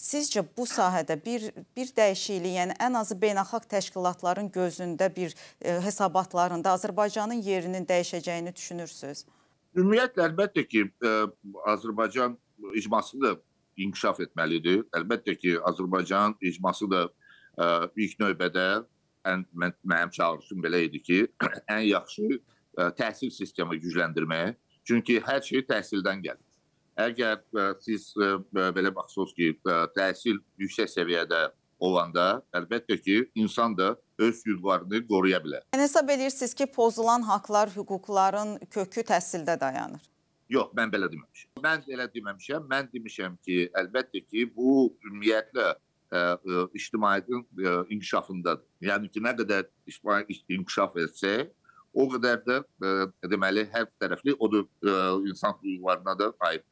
Sizcə bu sahədə bir bir dəyişiklik, yəni ən azı beynəlxalq təşkilatların gözündə bir e, hesabatlarında Azərbaycanın yerinin dəyişəcəyini düşünürsüz? Ümumiyyətlə əlbəttə ki, e, Azərbaycan icması da inkişaf etməlidir. Əlbəttə ki, Azərbaycan icması da e, ilk növbədə ən mən, mənim çağırışım belə idi ki, ən yaxşı e, təhsil sistemi gücləndirməyə. Çünki hər şey təhsildən gəlir. Əgər ə, e, siz ə, e, e, belə baxsınız ki, ə, təhsil yüksək səviyyədə olanda, əlbəttə ki, insan da öz hüquqlarını qoruya bilər. Yəni hesab edirsiniz ki, pozulan haqlar, hüquqların kökü təhsildə dayanır. Yox, mən belə deməmişəm. Mən elə deməmişəm. Mən demişəm ki, əlbəttə ki, bu ümumiyyətlə ə, ə, ictimaiyyətin ə, inkişafındadır. Yəni ki, nə qədər ictimai inkişaf etsə, o qədər də ə, deməli hər tərəfli odur ə, insan hüquqlarına da aiddir.